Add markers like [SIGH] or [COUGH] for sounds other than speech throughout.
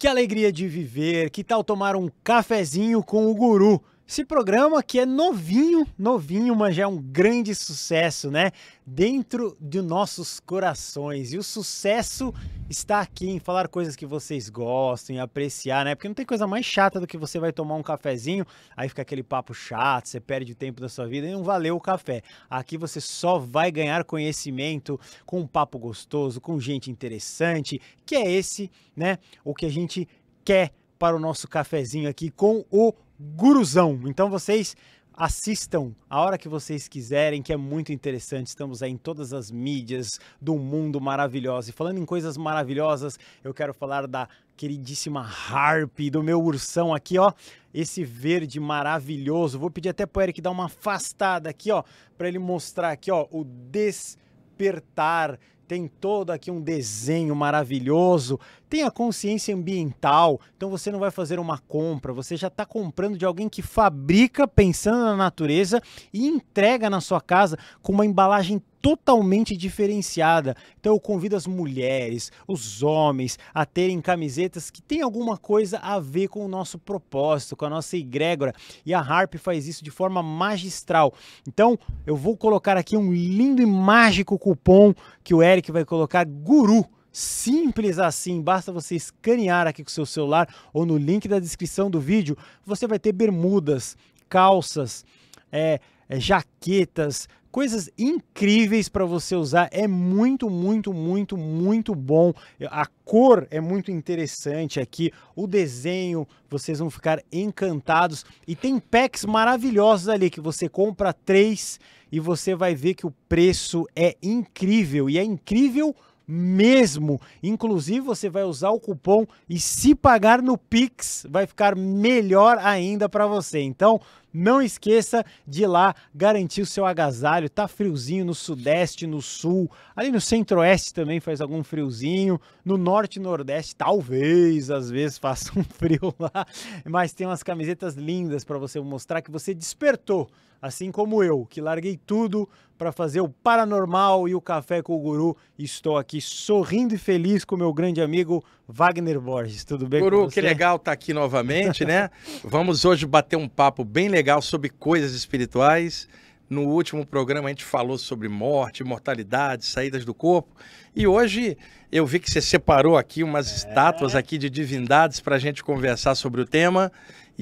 Que alegria de viver! Que tal tomar um cafezinho com o guru? Esse programa que é novinho, novinho, mas já é um grande sucesso, né? Dentro de nossos corações. E o sucesso está aqui em falar coisas que vocês gostam, em apreciar, né? Porque não tem coisa mais chata do que você vai tomar um cafezinho, aí fica aquele papo chato, você perde o tempo da sua vida e não valeu o café. Aqui você só vai ganhar conhecimento com um papo gostoso, com gente interessante, que é esse, né? O que a gente quer para o nosso cafezinho aqui com o Guruzão. Então vocês assistam a hora que vocês quiserem, que é muito interessante. Estamos aí em todas as mídias do mundo maravilhoso. E falando em coisas maravilhosas, eu quero falar da queridíssima Harp, do meu ursão aqui, ó. Esse verde maravilhoso. Vou pedir até para Eric dar uma afastada aqui, ó, para ele mostrar aqui, ó, o despertar tem todo aqui um desenho maravilhoso, tem a consciência ambiental, então você não vai fazer uma compra, você já está comprando de alguém que fabrica pensando na natureza e entrega na sua casa com uma embalagem totalmente diferenciada. Então eu convido as mulheres, os homens a terem camisetas que tem alguma coisa a ver com o nosso propósito, com a nossa egrégora. E a Harp faz isso de forma magistral. Então eu vou colocar aqui um lindo e mágico cupom que o Eric vai colocar GURU. Simples assim, basta você escanear aqui com seu celular ou no link da descrição do vídeo, você vai ter bermudas, calças, é, é, jaquetas, coisas incríveis para você usar. É muito, muito, muito, muito bom. A cor é muito interessante aqui, o desenho, vocês vão ficar encantados. E tem packs maravilhosos ali que você compra três e você vai ver que o preço é incrível e é incrível mesmo. Inclusive, você vai usar o cupom e se pagar no Pix, vai ficar melhor ainda para você. Então, não esqueça de ir lá garantir o seu agasalho. Tá friozinho no sudeste, no sul, ali no centro-oeste também faz algum friozinho. No norte e nordeste, talvez às vezes [LAUGHS] faça um frio lá, mas tem umas camisetas lindas para você mostrar que você despertou assim como eu, que larguei tudo para fazer o Paranormal e o Café com o Guru. Estou aqui sorrindo e feliz com meu grande amigo Wagner Borges. Tudo bem Guru, que legal estar tá aqui novamente, né? [LAUGHS] Vamos hoje bater um papo bem legal sobre coisas espirituais. No último programa a gente falou sobre morte, mortalidade, saídas do corpo. E hoje eu vi que você separou aqui umas é. estátuas aqui de divindades para a gente conversar sobre o tema.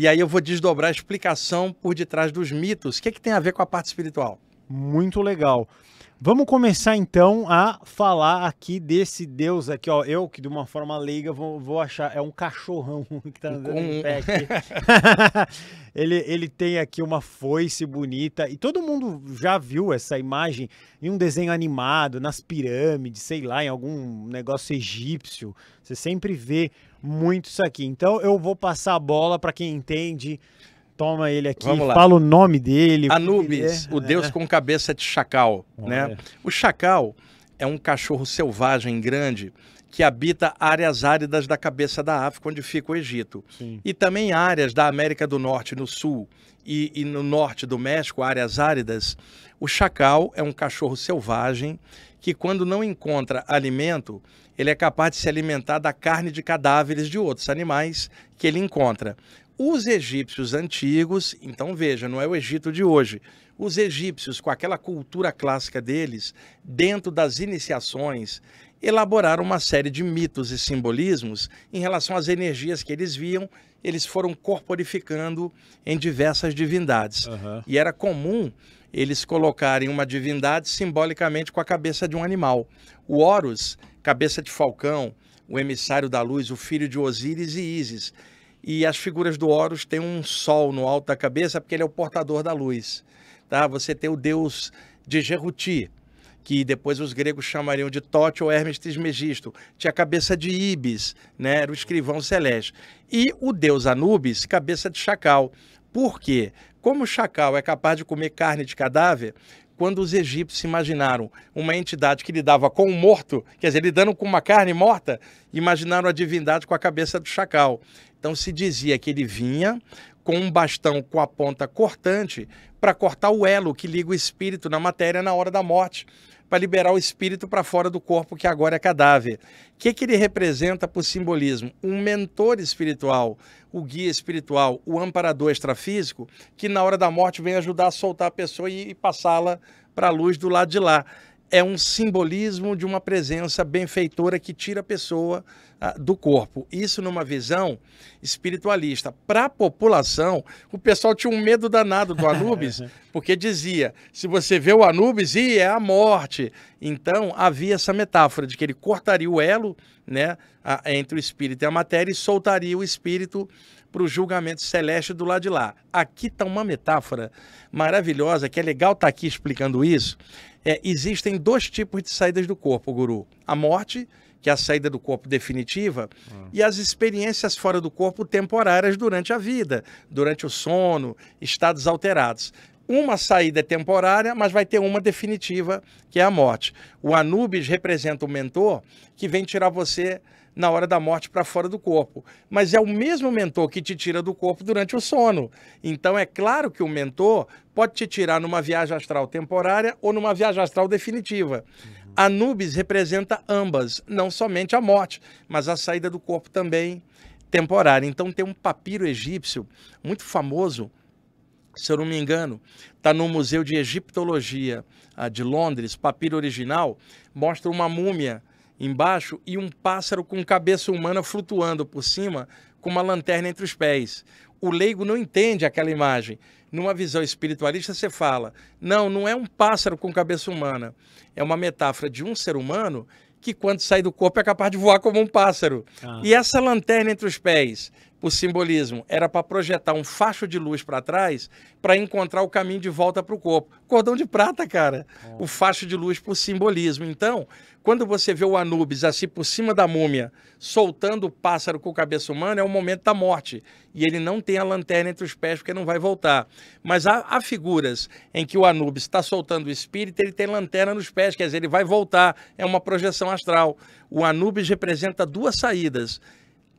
E aí eu vou desdobrar a explicação por detrás dos mitos. O que, é que tem a ver com a parte espiritual? Muito legal. Vamos começar então a falar aqui desse Deus aqui, ó. Eu que de uma forma leiga vou, vou achar é um cachorrão [LAUGHS] que tá andando em pé aqui. [LAUGHS] ele, ele tem aqui uma foice bonita e todo mundo já viu essa imagem em um desenho animado, nas pirâmides, sei lá, em algum negócio egípcio. Você sempre vê muito isso aqui. Então eu vou passar a bola para quem entende. Toma ele aqui, fala o nome dele. Anubis, é, o deus é. com cabeça de chacal, né? O chacal é um cachorro selvagem grande que habita áreas áridas da cabeça da África, onde fica o Egito. Sim. E também áreas da América do Norte, no Sul e, e, no Norte do México, áreas áridas. O chacal é um cachorro selvagem que, quando não encontra alimento, ele é capaz de se alimentar da carne de cadáveres de outros animais que ele encontra. Os egípcios antigos, então veja, não é o Egito de hoje. Os egípcios, com aquela cultura clássica deles, dentro das iniciações, elaboraram uma série de mitos e simbolismos em relação às energias que eles viam, eles foram corporificando em diversas divindades. Uhum. E era comum eles colocarem uma divindade simbolicamente com a cabeça de um animal. O Horus Cabeça de Falcão, o emissário da luz, o filho de Osíris e Ísis. E as figuras do Horus têm um sol no alto da cabeça porque ele é o portador da luz. Tá? Você tem o deus de Jeruti, que depois os gregos chamariam de Tote ou Hermes Trismegisto. Tinha a cabeça de Ibis, né? era o escrivão celeste. E o deus Anubis, cabeça de chacal. Por quê? Como o chacal é capaz de comer carne de cadáver, quando os egípcios imaginaram uma entidade que lidava com um morto, quer dizer, lidando com uma carne morta, imaginaram a divindade com a cabeça do chacal. Então se dizia que ele vinha com um bastão com a ponta cortante para cortar o elo que liga o espírito na matéria na hora da morte para liberar o espírito para fora do corpo que agora é cadáver. O que, que ele representa por simbolismo? Um mentor espiritual, o guia espiritual, o amparador extrafísico, que na hora da morte vem ajudar a soltar a pessoa e, e passá-la para a luz do lado de lá é um simbolismo de uma presença benfeitora que tira a pessoa ah, do corpo. Isso numa visão espiritualista. Para a população, o pessoal tinha um medo danado do Anubis, [LAUGHS] porque dizia: se você vê o Anubis, e é a morte. Então havia essa metáfora de que ele cortaria o elo né, a, entre o espírito e a matéria e soltaria o espírito para o julgamento celeste do lado de lá. Aqui está uma metáfora maravilhosa, que é legal estar tá aqui explicando isso é, existem dois tipos de saídas do corpo, guru. A morte, que é a saída do corpo definitiva, hum. e as experiências fora do corpo temporárias durante a vida, durante o sono, estados alterados. Uma saída é temporária, mas vai ter uma definitiva, que é a morte. O Anubis representa o mentor que vem tirar você na hora da morte para fora do corpo. Mas é o mesmo mentor que te tira do corpo durante o sono. Então é claro que o mentor pode te tirar numa viagem astral temporária ou numa viagem astral definitiva. Uhum. Anubis representa ambas, não somente a morte, mas a saída do corpo também temporária. Então tem um papiro egípcio muito famoso, se eu não me engano, está no Museu de Egiptologia ah, de Londres, papiro original, mostra uma múmia embaixo e um pássaro com cabeça humana flutuando por cima com uma lanterna entre os pés. O leigo não entende aquela imagem. Numa visão espiritualista, você fala: não, não é um pássaro com cabeça humana. É uma metáfora de um ser humano que, quando sai do corpo, é capaz de voar como um pássaro. Ah. E essa lanterna entre os pés por simbolismo, era para projetar um facho de luz para trás para encontrar o caminho de volta para o corpo. Cordão de prata, cara. É. O facho de luz por simbolismo. Então, quando você vê o Anubis assim por cima da múmia, soltando o pássaro com a cabeça humana, é o momento da morte. E ele não tem a lanterna entre os pés porque não vai voltar. Mas há, há figuras em que o Anubis está soltando o espírito, ele tem lanterna nos pés, quer dizer, ele vai voltar. É uma projeção astral. O Anubis representa duas saídas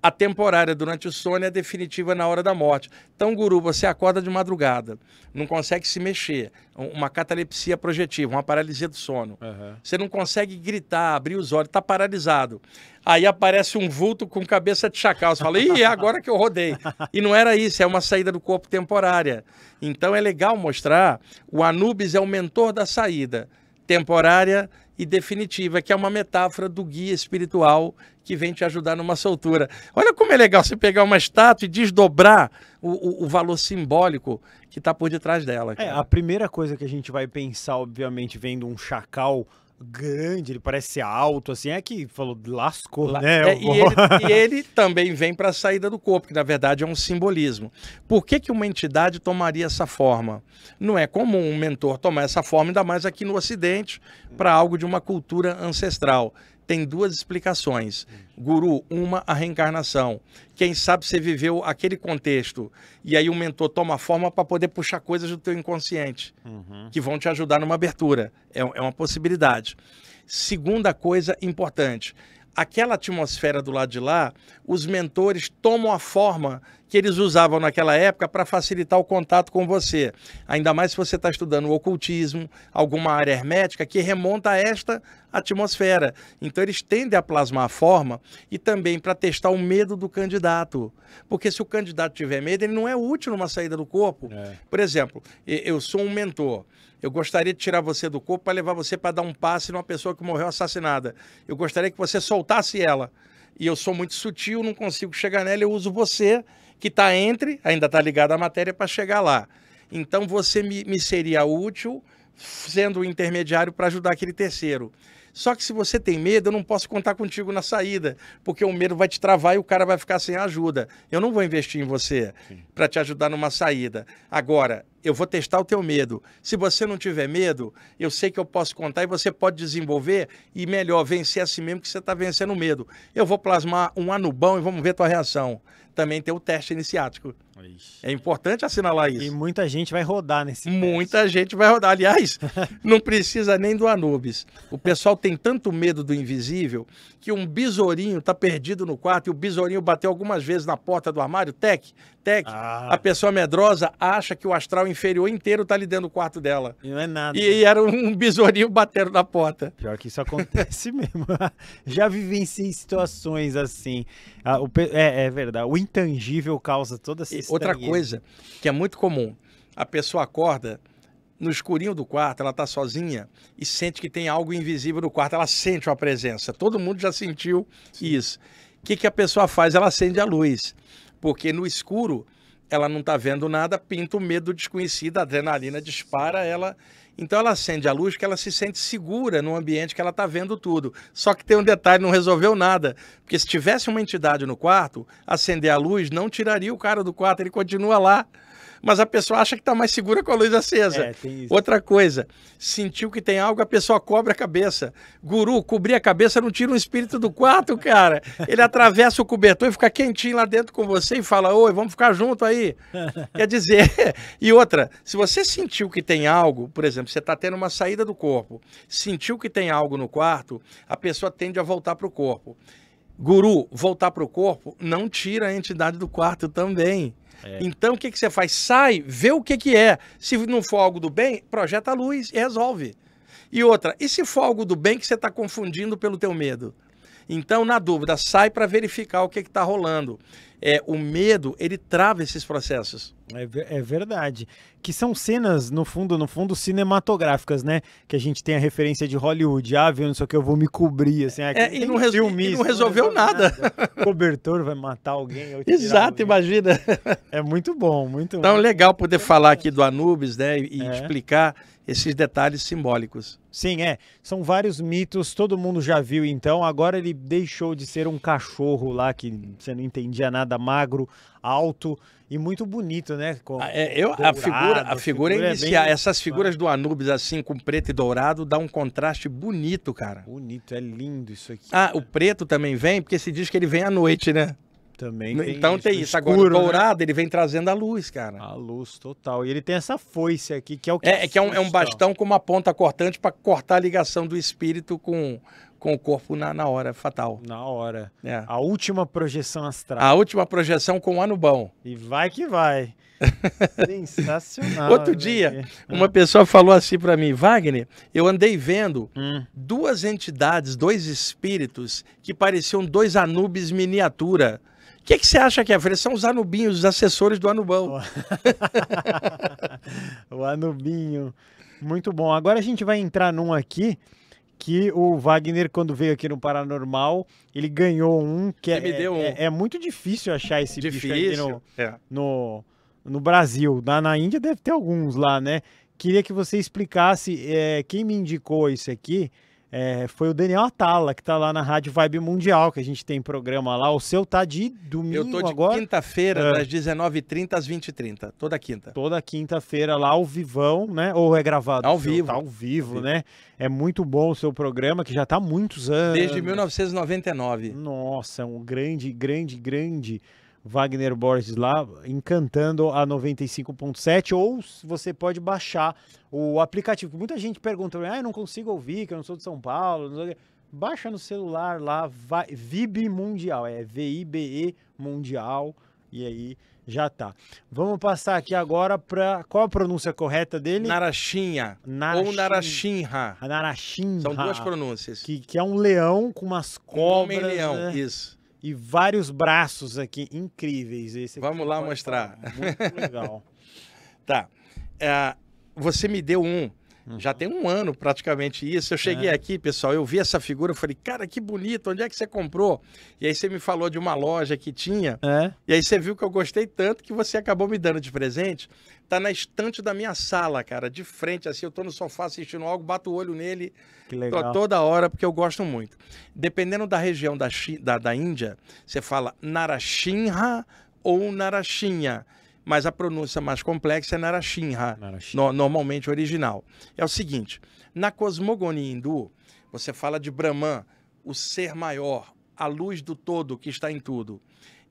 a temporária durante o sono e é a definitiva na hora da morte. Então, guru, você acorda de madrugada, não consegue se mexer, uma catalepsia projetiva, uma paralisia do sono. Uhum. Você não consegue gritar, abrir os olhos, está paralisado. Aí aparece um vulto com cabeça de chacal. Você fala, ih, é agora que eu rodei. E não era isso, é uma saída do corpo temporária. Então é legal mostrar, o Anubis é o mentor da saída temporária e definitiva, que é uma metáfora do guia espiritual que vem te ajudar numa soltura. Olha como é legal você pegar uma estátua e desdobrar o, o, o valor simbólico que está por detrás dela. É, cara. É, a primeira coisa que a gente vai pensar, obviamente, vendo um chacal grande, ele parece ser alto, assim, é que falou, lascou, La... né? É, e, ele, [LAUGHS] e, ele, também vem para a saída do corpo, que na verdade é um simbolismo. Por que, que uma entidade tomaria essa forma? Não é comum um mentor tomar essa forma, ainda mais aqui no Ocidente, para algo de uma cultura ancestral tem duas explicações. Guru, uma, a reencarnação. Quem sabe você viveu aquele contexto e aí o mentor toma forma para poder puxar coisas do teu inconsciente uhum. que vão te ajudar numa abertura. É, é uma possibilidade. Segunda coisa importante, aquela atmosfera do lado de lá, os mentores tomam a forma que eles usavam naquela época para facilitar o contato com você. Ainda mais se você está estudando o ocultismo, alguma área hermética que remonta a esta atmosfera. Então eles tendem a plasmar a forma e também para testar o medo do candidato. Porque se o candidato tiver medo, ele não é útil numa saída do corpo. É. Por exemplo, eu sou um mentor. Eu gostaria de tirar você do corpo para levar você para dar um passe numa pessoa que morreu assassinada. Eu gostaria que você soltasse ela. E eu sou muito sutil, não consigo chegar nela, eu uso você que está entre, ainda está ligada à matéria para chegar lá. Então você me, me seria útil sendo o intermediário para ajudar aquele terceiro. Só que se você tem medo, eu não posso contar contigo na saída, porque o medo vai te travar e o cara vai ficar sem ajuda. Eu não vou investir em você para te ajudar numa saída. Agora, eu vou testar o teu medo. Se você não tiver medo, eu sei que eu posso contar e você pode desenvolver e melhor vencer assim mesmo que você está vencendo o medo. Eu vou plasmar um anubão e vamos ver tua reação. Também tem o teste iniciático. Ixi. É importante assinalar isso. E muita gente vai rodar nesse Muita gente vai rodar. Aliás, [LAUGHS] não precisa nem do Anubis. O pessoal tem tanto medo do invisível que um besourinho está perdido no quarto e o besourinho bateu algumas vezes na porta do armário, tec, tec. Ah. A pessoa medrosa acha que o astral inferior inteiro tá ali dentro do quarto dela. E não é nada. E, né? e era um besourinho batendo na porta. Pior que isso acontece [LAUGHS] mesmo. [LAUGHS] Já vivenciei situações assim. Ah, o, é, é, verdade. O intangível causa toda essa Outra coisa que é muito comum. A pessoa acorda no escurinho do quarto, ela tá sozinha e sente que tem algo invisível no quarto. Ela sente uma presença. Todo mundo já sentiu Sim. isso. O que, que a pessoa faz? Ela acende a luz. Porque no escuro ela não está vendo nada, pinta o medo desconhecido, a adrenalina dispara ela. Então ela acende a luz que ela se sente segura no ambiente que ela está vendo tudo. Só que tem um detalhe, não resolveu nada. Porque se tivesse uma entidade no quarto, acender a luz não tiraria o cara do quarto, ele continua lá mas a pessoa acha que está mais segura com a luz acesa. É, Outra coisa, sentiu que tem algo, a pessoa cobre a cabeça. Guru, cobrir a cabeça não tira um espírito do quarto, cara. Ele atravessa o cobertor e fica quentinho lá dentro com você e fala: Oi, vamos ficar junto aí. [LAUGHS] Quer dizer, [LAUGHS] e outra, se você sentiu que tem algo, por exemplo, você está tendo uma saída do corpo, sentiu que tem algo no quarto, a pessoa tende a voltar para o corpo. Guru, voltar para o corpo não tira a entidade do quarto também. É. Então, o que, que você faz? Sai, vê o que, que é. Se não for algo do bem, projeta a luz e resolve. E outra, e se for algo do bem que você está confundindo pelo teu medo? Então, na dúvida, sai para verificar o que está rolando. É, o medo, ele trava esses processos. É, é, verdade. Que são cenas, no fundo, no fundo, cinematográficas, né? Que a gente tem a referência de Hollywood. Ah, viu, não sei o que, eu vou me cobrir, assim. Ah, é, e, não filme, e não resolveu não nada. nada. Cobertor vai matar alguém. Exato, alguém. imagina. É muito bom, muito Então, é legal poder falar aqui do Anubis, né? E é. explicar esses detalhes simbólicos. Sim, é. São vários mitos, todo mundo já viu, então. Agora ele deixou de ser um cachorro lá que você não entendia nada, magro, alto e muito bonito, né? Com, ah, é, eu, dourado, a figura, a figura, figura inicial, é bem... essas figuras do Anubis assim com preto e dourado dá um contraste bonito, cara. Bonito, é lindo isso aqui. Ah, cara. o preto também vem porque se diz que ele vem à noite, né? Também tem Então isso, tem isso. Escuro, Agora, né? o dourado, né? ele vem trazendo a luz, cara. A luz total. E ele tem essa foice aqui, que é o que. É, é que é um, é um bastão com uma ponta cortante para cortar a ligação do espírito com, com o corpo na, na hora fatal. Na hora. É. A última projeção astral. A última projeção com o ano bom. E vai que vai. [LAUGHS] Sensacional. Outro né? dia, é. uma pessoa falou assim para mim, Wagner, eu andei vendo hum. duas entidades, dois espíritos que pareciam dois Anubis miniatura. O que, que você acha que é? são os anubinhos, os assessores do anubão. [LAUGHS] o anubinho. Muito bom. Agora a gente vai entrar num aqui que o Wagner, quando veio aqui no Paranormal, ele ganhou um que é, é, um. é, muito difícil achar esse difícil. bicho aqui no, é. no, no, Brasil. Na, na Índia deve ter alguns lá, né? Queria que você explicasse é, quem me indicou isso aqui é, foi o Daniel Atala, que tá lá na Rádio Vibe Mundial, que a gente tem programa lá. O seu tá de domingo agora? Eu tô de agora. quinta-feira, é. das 19h30 às 20h30, toda quinta. Toda quinta-feira lá, ao vivão, né? Ou é gravado? Ao vivo. Tá ao vivo, ao né? É muito bom o seu programa, que já tá há muitos anos. Desde 1999. Nossa, é um grande, grande, grande Wagner Borges lá, encantando a 95.7, ou você pode baixar o aplicativo. Muita gente pergunta, ah, eu não consigo ouvir, que eu não sou de São Paulo. Baixa no celular lá, vai, VIB Mundial, é V-I-B-E Mundial, e aí já tá. Vamos passar aqui agora para qual a pronúncia correta dele? Narachinha. Narachinha. Ou Narachinha. Narachinha. São duas pronúncias. Que, que é um leão com umas cobras. Homem-leão, né? isso e vários braços aqui incríveis. Esse aqui Vamos lá mostrar. Muito legal. [LAUGHS] tá. É, você me deu um já tem um ano praticamente isso. Eu cheguei é. aqui, pessoal, eu vi essa figura, eu falei, cara, que bonito, onde é que você comprou? E aí você me falou de uma loja que tinha. É. E aí você viu que eu gostei tanto que você acabou me dando de presente. Tá na estante da minha sala, cara, de frente, assim, eu tô no sofá assistindo algo, bato o olho nele que legal. Tô, toda hora, porque eu gosto muito. Dependendo da região da, da, da Índia, você fala Narashinha ou Narashinha mas a pronúncia mais complexa é Narashinha, no, normalmente original. É o seguinte: na cosmogonia hindu, você fala de Brahman, o ser maior, a luz do todo que está em tudo.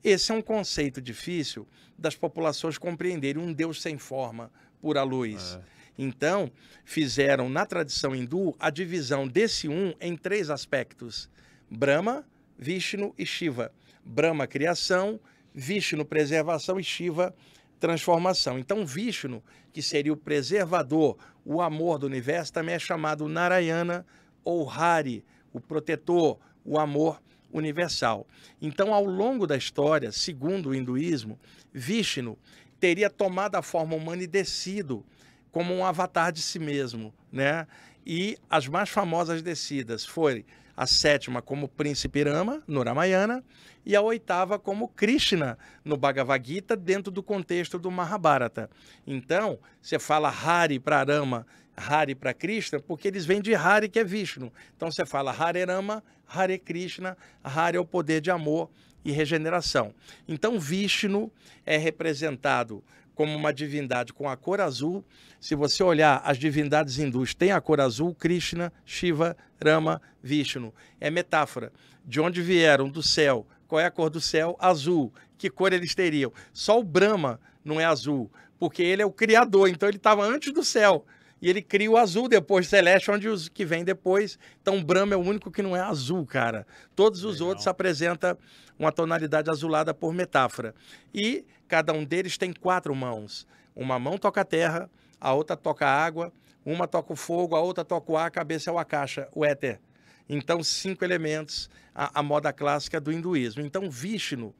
Esse é um conceito difícil das populações compreenderem um Deus sem forma, pura luz. É. Então, fizeram na tradição hindu a divisão desse um em três aspectos: Brahma, Vishnu e Shiva. Brahma, criação, Vishnu, preservação e Shiva, transformação. Então, Vishnu, que seria o preservador, o amor do universo, também é chamado Narayana ou Hari, o protetor, o amor universal. Então, ao longo da história, segundo o hinduísmo, Vishnu teria tomado a forma humana e descido como um avatar de si mesmo, né? E as mais famosas descidas foram a sétima como Príncipe Rama, no Ramayana, e a oitava como Krishna, no Bhagavad Gita, dentro do contexto do Mahabharata. Então, você fala Hari para Rama, Hari para Krishna, porque eles vêm de Hari, que é Vishnu. Então, você fala Hare Rama, Hare Krishna, Hari é o poder de amor e regeneração. Então, Vishnu é representado como uma divindade com a cor azul. Se você olhar, as divindades hindus tem a cor azul: Krishna, Shiva, Rama, Vishnu. É metáfora. De onde vieram? Do céu. Qual é a cor do céu? Azul. Que cor eles teriam? Só o Brahma não é azul, porque ele é o criador, então ele estava antes do céu. E ele cria o azul depois, celeste, onde os que vêm depois. Então, Brahma é o único que não é azul, cara. Todos os Legal. outros apresentam uma tonalidade azulada por metáfora. E Cada um deles tem quatro mãos. Uma mão toca a terra, a outra toca a água, uma toca o fogo, a outra toca o ar, a cabeça é o caixa, o éter. Então, cinco elementos, a, a moda clássica do hinduísmo. Então, Vishnu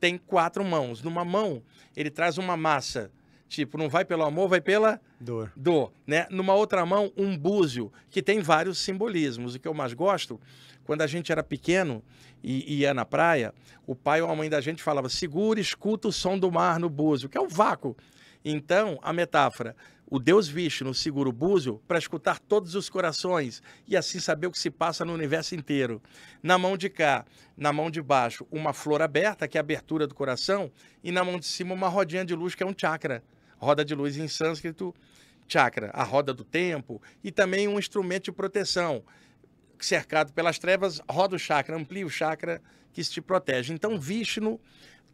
tem quatro mãos. Numa mão, ele traz uma massa. Tipo, não vai pelo amor, vai pela dor. dor né? Numa outra mão, um búzio, que tem vários simbolismos. O que eu mais gosto quando a gente era pequeno e ia na praia, o pai ou a mãe da gente falava: segura, escuta o som do mar no búzio, que é o vácuo. Então, a metáfora, o Deus Vishnu segura o búzio para escutar todos os corações e assim saber o que se passa no universo inteiro. Na mão de cá, na mão de baixo, uma flor aberta, que é a abertura do coração, e na mão de cima, uma rodinha de luz, que é um chakra. Roda de luz em sânscrito, chakra, a roda do tempo, e também um instrumento de proteção cercado pelas trevas, roda o chakra, amplia o chakra que te protege. Então, Vishnu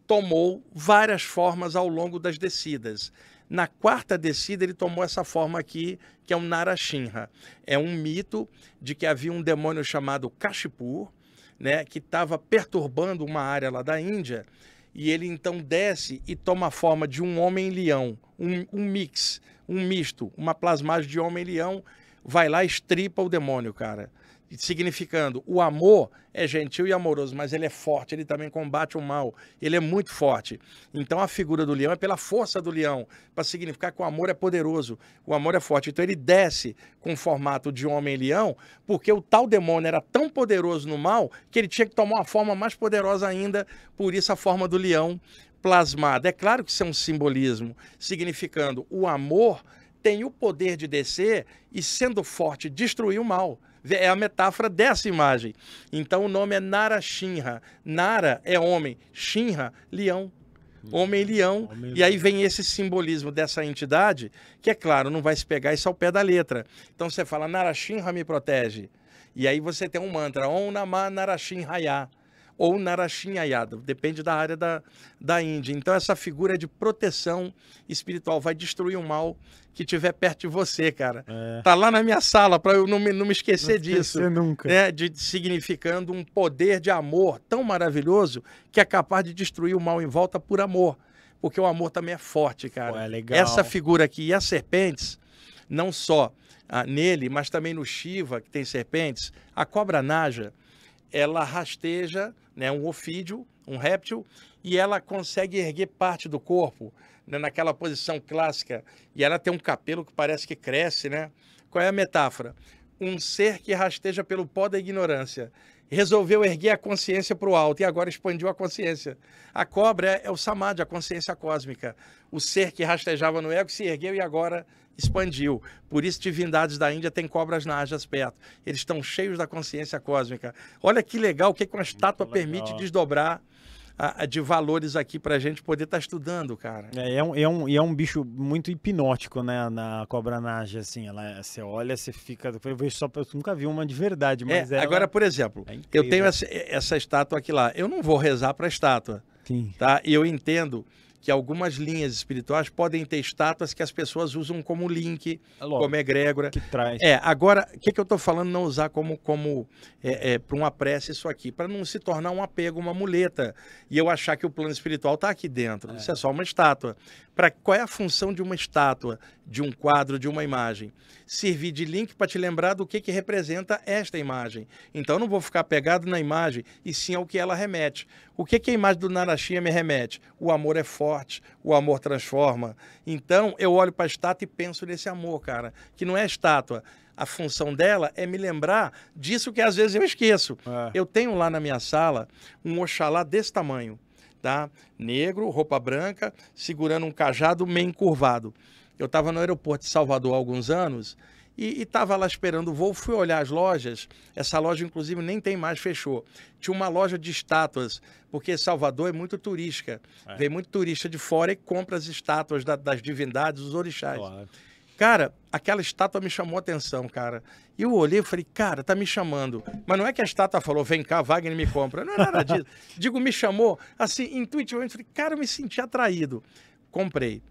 tomou várias formas ao longo das descidas. Na quarta descida, ele tomou essa forma aqui, que é um Narashinha. É um mito de que havia um demônio chamado Kashipur, né, que estava perturbando uma área lá da Índia. E ele então desce e toma a forma de um homem-leão, um, um mix, um misto, uma plasmagem de homem-leão. Vai lá, estripa o demônio, cara significando o amor é gentil e amoroso, mas ele é forte, ele também combate o mal, ele é muito forte. Então a figura do leão é pela força do leão, para significar que o amor é poderoso, o amor é forte. Então ele desce com o formato de homem-leão, porque o tal demônio era tão poderoso no mal que ele tinha que tomar uma forma mais poderosa ainda, por isso a forma do leão plasmada. É claro que isso é um simbolismo, significando o amor tem o poder de descer e, sendo forte, destruir o mal é a metáfora dessa imagem. Então o nome é Nara Shinra. Nara é homem, Shinra, leão. Homem-leão, homem e aí vem esse simbolismo dessa entidade, que é claro, não vai se pegar isso é ao pé da letra. Então você fala, Narashinra me protege. E aí você tem um mantra, Om Namah Narashinhaya ou narashinha-ayada depende da área da, da Índia. Então, essa figura de proteção espiritual vai destruir o mal que tiver perto de você, cara. É. Tá lá na minha sala, para eu não me, não me esquecer não disso. Esquecer nunca. Né? De, significando um poder de amor tão maravilhoso que é capaz de destruir o mal em volta por amor. Porque o amor também é forte, cara. Pô, é legal. Essa figura aqui e as serpentes, não só ah, nele, mas também no Shiva, que tem serpentes, a cobra Naja, ela rasteja né, um ofídio, um réptil, e ela consegue erguer parte do corpo né, naquela posição clássica. E ela tem um cabelo que parece que cresce, né? Qual é a metáfora? Um ser que rasteja pelo pó da ignorância resolveu erguer a consciência para o alto e agora expandiu a consciência. A cobra é, é o samadhi, a consciência cósmica. O ser que rastejava no ego se ergueu e agora expandiu. Por isso, divindades da Índia têm cobras najas perto. Eles estão cheios da consciência cósmica. Olha que legal o que, que uma estátua permite desdobrar de valores aqui para a gente poder estar tá estudando, cara. É, é, um, é, um, é um bicho muito hipnótico, né? Na cobra naja, assim, ela, é, você olha, você fica. Eu vejo só, eu nunca vi uma de verdade, é, mas é, ela... Agora, por exemplo, é eu tenho essa, essa estátua aqui lá. Eu não vou rezar para a estátua. Sim. Tá? E eu entendo que algumas linhas espirituais podem ter estátuas que as pessoas usam como link, Logo, é como egrégora. Que traz. É, agora, o que, que eu estou falando não usar como, como é, é, para uma prece isso aqui? Para não se tornar um apego, uma muleta. E eu achar que o plano espiritual está aqui dentro. É. Isso é só uma estátua para qual é a função de uma estátua, de um quadro, de uma imagem. Servir de link para te lembrar do que, que representa esta imagem. Então eu não vou ficar pegado na imagem, e sim ao que ela remete. O que, que a imagem do Narashia me remete? O amor é forte, o amor transforma. Então eu olho para a estátua e penso nesse amor, cara, que não é estátua. A função dela é me lembrar disso que às vezes eu esqueço. É. Eu tenho lá na minha sala um Oxalá desse tamanho tá? Negro, roupa branca, segurando um cajado meio encurvado. Eu estava no aeroporto de Salvador há alguns anos e estava lá esperando o voo, fui olhar as lojas. Essa loja, inclusive, nem tem mais, fechou. Tinha uma loja de estátuas, porque Salvador é muito turística. É. Vem muito turista de fora e compra as estátuas da, das divindades, dos orixás. Claro. Cara, aquela estátua me chamou a atenção, cara. E eu olhei e falei, cara, tá me chamando. Mas não é que a estátua falou, vem cá, Wagner me compra. Não é nada disso. [LAUGHS] Digo, me chamou, assim, intuitivamente, falei, cara, eu me senti atraído. Comprei.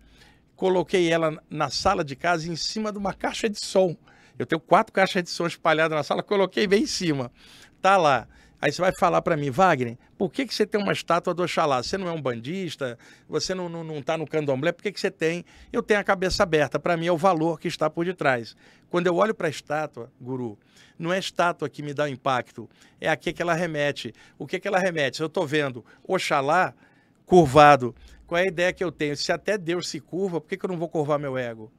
Coloquei ela na sala de casa em cima de uma caixa de som. Eu tenho quatro caixas de som espalhadas na sala, coloquei bem em cima. Tá lá. Aí você vai falar para mim, Wagner, por que, que você tem uma estátua do Oxalá? Você não é um bandista? Você não, não, não tá no candomblé? Por que, que você tem? Eu tenho a cabeça aberta. Para mim é o valor que está por detrás. Quando eu olho para a estátua, guru, não é a estátua que me dá o impacto, é a que ela remete. O que, que ela remete? Eu estou vendo Oxalá curvado. Qual é a ideia que eu tenho? Se até Deus se curva, por que, que eu não vou curvar meu ego?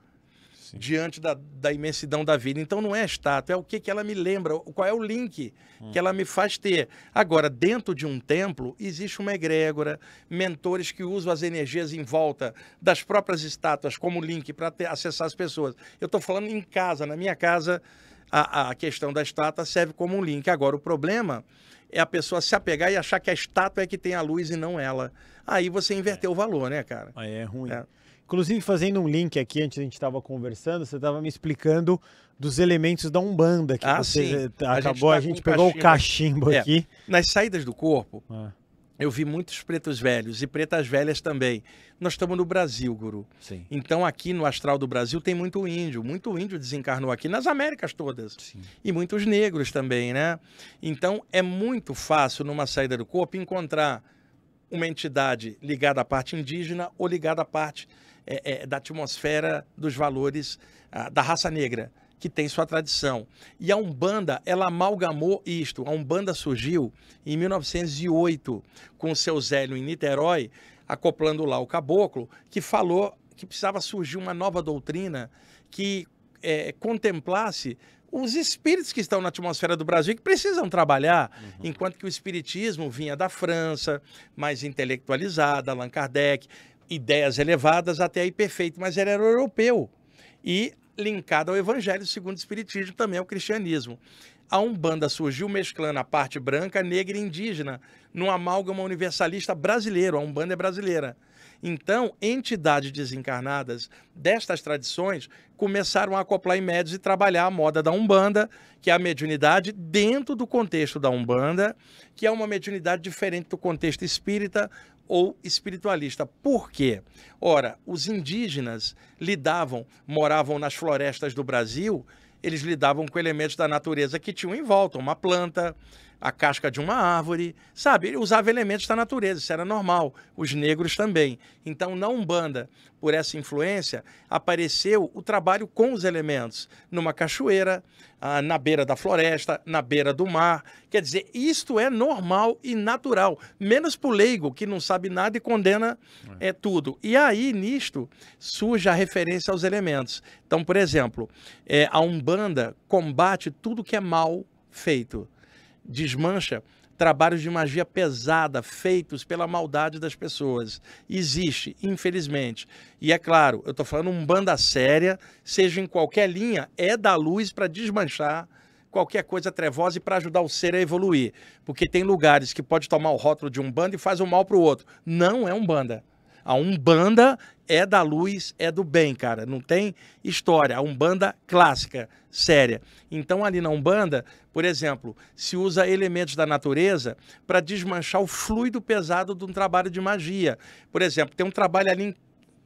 diante da, da, imensidão da vida. Então não é estátua, é o que, que ela me lembra, qual é o link hum. que ela me faz ter. Agora, dentro de um templo, existe uma egrégora, mentores que usam as energias em volta das próprias estátuas como link para acessar as pessoas. Eu estou falando em casa, na minha casa, a, a questão da estátua serve como um link. Agora, o problema é a pessoa se apegar e achar que a estátua é que tem a luz e não ela. Aí você inverteu é. o valor, né, cara? Aí é ruim. É. Inclusive, fazendo um link aqui, antes a gente estava conversando, você estava me explicando dos elementos da Umbanda que ah, você sim. acabou, a gente, tá a gente tá pegou o cachimbo é. aqui. Nas saídas do corpo, ah. eu vi muitos pretos velhos e pretas velhas também. Nós estamos no Brasil, guru. Sim. Então aqui no astral do Brasil tem muito índio, muito índio desencarnou aqui nas Américas todas. Sim. E muitos negros também, né? Então é muito fácil numa saída do corpo encontrar uma entidade ligada à parte indígena ou ligada à parte é, é, da atmosfera dos valores ah, da raça negra, que tem sua tradição. E a Umbanda, ela amalgamou isto. A Umbanda surgiu em 1908, com o seu Zélio em Niterói, acoplando lá o caboclo, que falou que precisava surgir uma nova doutrina que é, contemplasse os espíritos que estão na atmosfera do Brasil que precisam trabalhar, uhum. enquanto que o espiritismo vinha da França, mais intelectualizada, Allan Kardec, ideias elevadas até aí perfeito, mas ele era europeu e linkado ao evangelho segundo o espiritismo também ao cristianismo. A Umbanda surgiu mesclando a parte branca, negra e indígena num amálgama universalista brasileiro, a Umbanda é brasileira. Então, entidades desencarnadas destas tradições começaram a acoplar em médios e trabalhar a moda da Umbanda, que é a mediunidade dentro do contexto da Umbanda, que é uma mediunidade diferente do contexto espírita, ou espiritualista. Por quê? Ora, os indígenas lidavam, moravam nas florestas do Brasil, eles lidavam com elementos da natureza que tinham em volta, uma planta, a casca de uma árvore, sabe? Ele usava elementos da natureza, isso era normal. Os negros também. Então, na Umbanda, por essa influência, apareceu o trabalho com os elementos, numa cachoeira, ah, na beira da floresta, na beira do mar. Quer dizer, isto é normal e natural, menos para o leigo, que não sabe nada e condena é. é, tudo. E aí, nisto, surge a referência aos elementos. Então, por exemplo, é, a Umbanda combate tudo que é mal feito desmancha trabalhos de magia pesada feitos pela maldade das pessoas. Existe, infelizmente. E é claro, eu estou falando um banda séria, seja em qualquer linha, é da luz para desmanchar qualquer coisa trevosa e para ajudar o ser a evoluir. Porque tem lugares que pode tomar o rótulo de um banda e faz o um mal para o outro. Não é um banda. A Umbanda é da luz, é do bem, cara. Não tem história. A Umbanda clássica, séria. Então, ali na Umbanda, por exemplo, se usa elementos da natureza para desmanchar o fluido pesado de um trabalho de magia. Por exemplo, tem um trabalho ali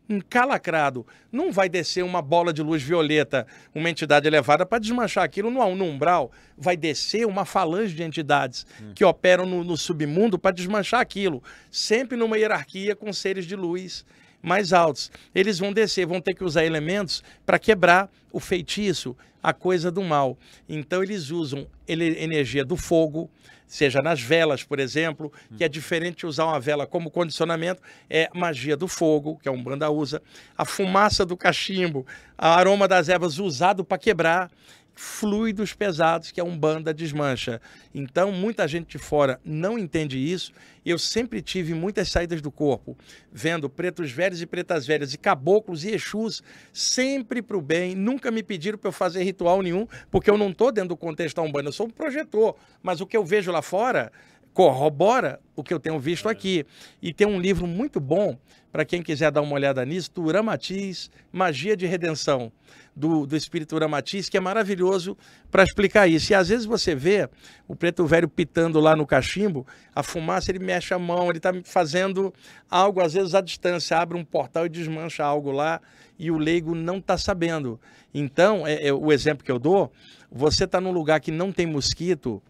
encalacrado. Não vai descer uma bola de luz violeta, uma entidade elevada, para desmanchar aquilo no, no umbral. Vai descer uma falange de entidades hum. que operam no, no submundo para desmanchar aquilo. Sempre numa hierarquia com seres de luz mais altos. Eles vão descer, vão ter que usar elementos para quebrar o feitiço, a coisa do mal. Então eles usam ele energia do fogo, seja nas velas, por exemplo, que é uhum. diferente de usar uma vela como condicionamento, é magia do fogo, que a é Umbanda usa, a fumaça do cachimbo, a aroma das ervas usado para quebrar fluidos pesados que a é Umbanda desmancha. Então, muita gente de fora não entende isso. Eu sempre tive muitas saídas do corpo, vendo pretos velhos e pretas velhas, e caboclos e exus, sempre para o bem. Nunca me pediram para eu fazer ritual nenhum, porque eu não estou dentro do contexto da Umbanda, eu sou um projetor. Mas o que eu vejo lá fora corrobora o que eu tenho visto é. aqui. E tem um livro muito bom, para quem quiser dar uma olhada nisso, Turamatiz, Magia de Redenção do, do Espiritura que é maravilhoso para explicar isso. E às vezes você vê o preto velho pitando lá no cachimbo, a fumaça, ele mexe a mão, ele está fazendo algo, às vezes à distância, abre um portal e desmancha algo lá e o leigo não está sabendo. Então, é, é, o exemplo que eu dou, você está num lugar que não tem mosquito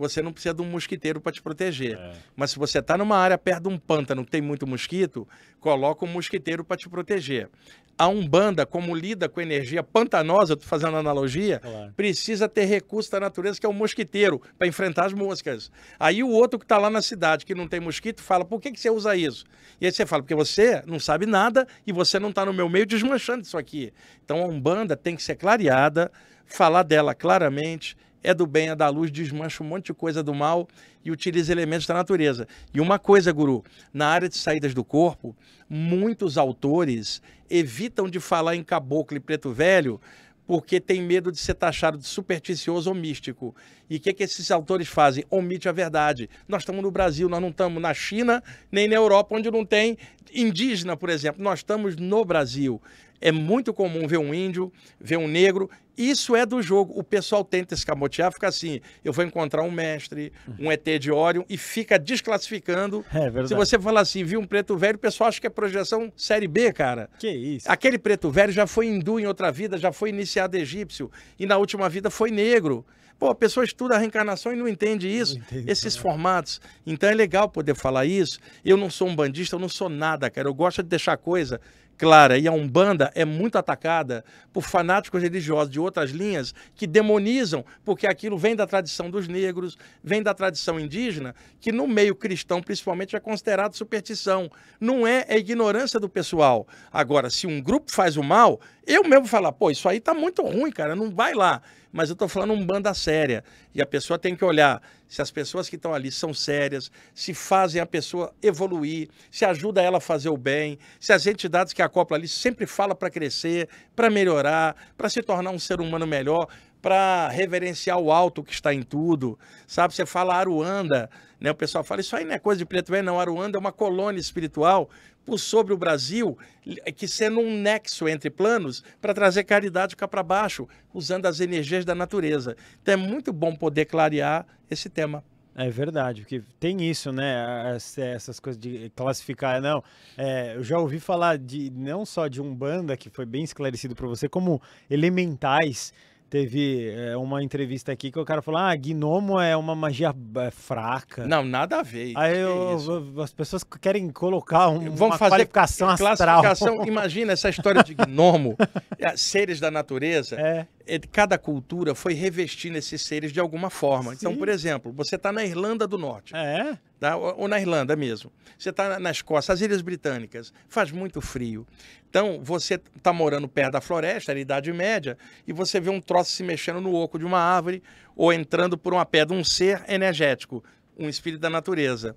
você não precisa de um mosquiteiro para te proteger. É. Mas se você está numa área perto de um pântano que tem muito mosquito, coloca um mosquiteiro para te proteger. A Umbanda, como lida com energia pantanosa, estou fazendo analogia, claro. precisa ter recurso da natureza, que é o um mosquiteiro, para enfrentar as moscas. Aí o outro que está lá na cidade, que não tem mosquito, fala, por que, que você usa isso? E aí você fala, porque você não sabe nada e você não está no meu meio desmanchando isso aqui. Então a Umbanda tem que ser clareada, falar dela claramente, é do bem, é da luz, desmancha um monte de coisa do mal e utiliza elementos da natureza. E uma coisa, guru, na área de saídas do corpo, muitos autores evitam de falar em caboclo e preto velho porque tem medo de ser taxado de supersticioso ou místico. E o que, é que esses autores fazem? Omite a verdade. Nós estamos no Brasil, nós não estamos na China, nem na Europa, onde não tem indígena, por exemplo. Nós estamos no Brasil. É muito comum ver um índio, ver um negro. Isso é do jogo. O pessoal tenta escamotear, fica assim: eu vou encontrar um mestre, um ET de Orion, e fica desclassificando. [LAUGHS] É verdade. Se você falar assim, viu um preto velho, o pessoal acha que é projeção série B, cara. Que isso. Aquele preto velho já foi hindu em outra vida, já foi iniciado egípcio, e na última vida foi negro. Pô, a pessoa estuda a reencarnação e não entende isso, não entendi, esses cara. É. formatos. Então é legal poder falar isso. Eu não sou um bandista, eu não sou nada, cara. Eu gosto de deixar coisa clara e a Umbanda é muito atacada por fanáticos religiosos de outras linhas que demonizam, porque aquilo vem da tradição dos negros, vem da tradição indígena, que no meio cristão principalmente é considerado superstição. Não é, a é ignorância do pessoal. Agora, se um grupo faz o mal, eu mesmo falar, pô, isso aí tá muito ruim, cara, não vai lá. Mas eu tô falando um banda séria. E a pessoa tem que olhar se as pessoas que estão ali são sérias, se fazem a pessoa evoluir, se ajuda ela a fazer o bem, se as entidades que a acopla ali sempre fala para crescer, para melhorar, para se tornar um ser humano melhor, para reverenciar o alto que está em tudo, sabe? Você fala Aruanda, né? O pessoal fala, isso aí não é coisa de preto velho, não. Aruanda é uma colônia espiritual por sobre o Brasil, eh, que sendo um nexo entre planos para trazer caridade cá para baixo, usando as energias da natureza. Então é muito bom poder clarear esse tema. É verdade, porque tem isso, né? Essas coisas de classificar, não. É, eu já ouvi falar de não só de um banda que foi bem esclarecido para você, como elementais. Teve é, uma entrevista aqui que o cara falou: ah, gnomo é uma magia eh, fraca. Não, nada a ver. Aí eu, é as pessoas querem colocar um, Vão uma fazer qualificação astral. [LAUGHS] Imagina essa história de gnomo, [LAUGHS] eh, seres da natureza. É. Cada cultura foi revestindo esses seres de alguma forma. Sim. Então, por exemplo, você está na Irlanda do Norte. É tá? ou, na Irlanda mesmo. Você está na, costas, Escócia, as Ilhas Britânicas, faz muito frio. Então, você está morando perto da floresta, na Idade Média, e você vê um troço se mexendo no oco de uma árvore ou entrando por uma pedra, um ser energético, um espírito da natureza.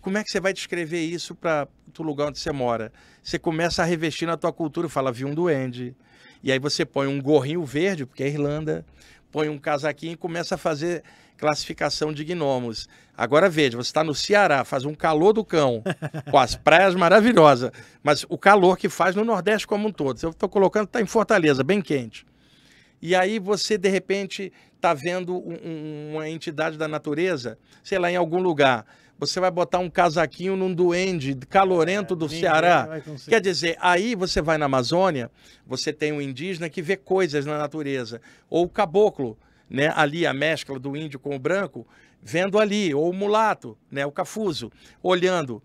Como é que você vai descrever isso para o lugar onde você mora? Você começa a revestir na tua cultura, fala, vi um duende. E aí você põe um gorrinho verde, porque é Irlanda, põe um casaquinho e começa a fazer classificação de gnomos. Agora veja, você está no Ceará, faz um calor do cão, com as praias maravilhosas, mas o calor que faz no Nordeste como um todo. Eu estou colocando, está em Fortaleza, bem quente. E aí você, de repente, está vendo um, uma entidade da natureza, sei lá, em algum lugar. Você vai botar um casaquinho num duende calorento é, do Ceará. Quer dizer, aí você vai na Amazônia, você tem um indígena que vê coisas na natureza. Ou o caboclo, né, ali a mescla do índio com o branco, vendo ali, ou o mulato, né, o cafuso, olhando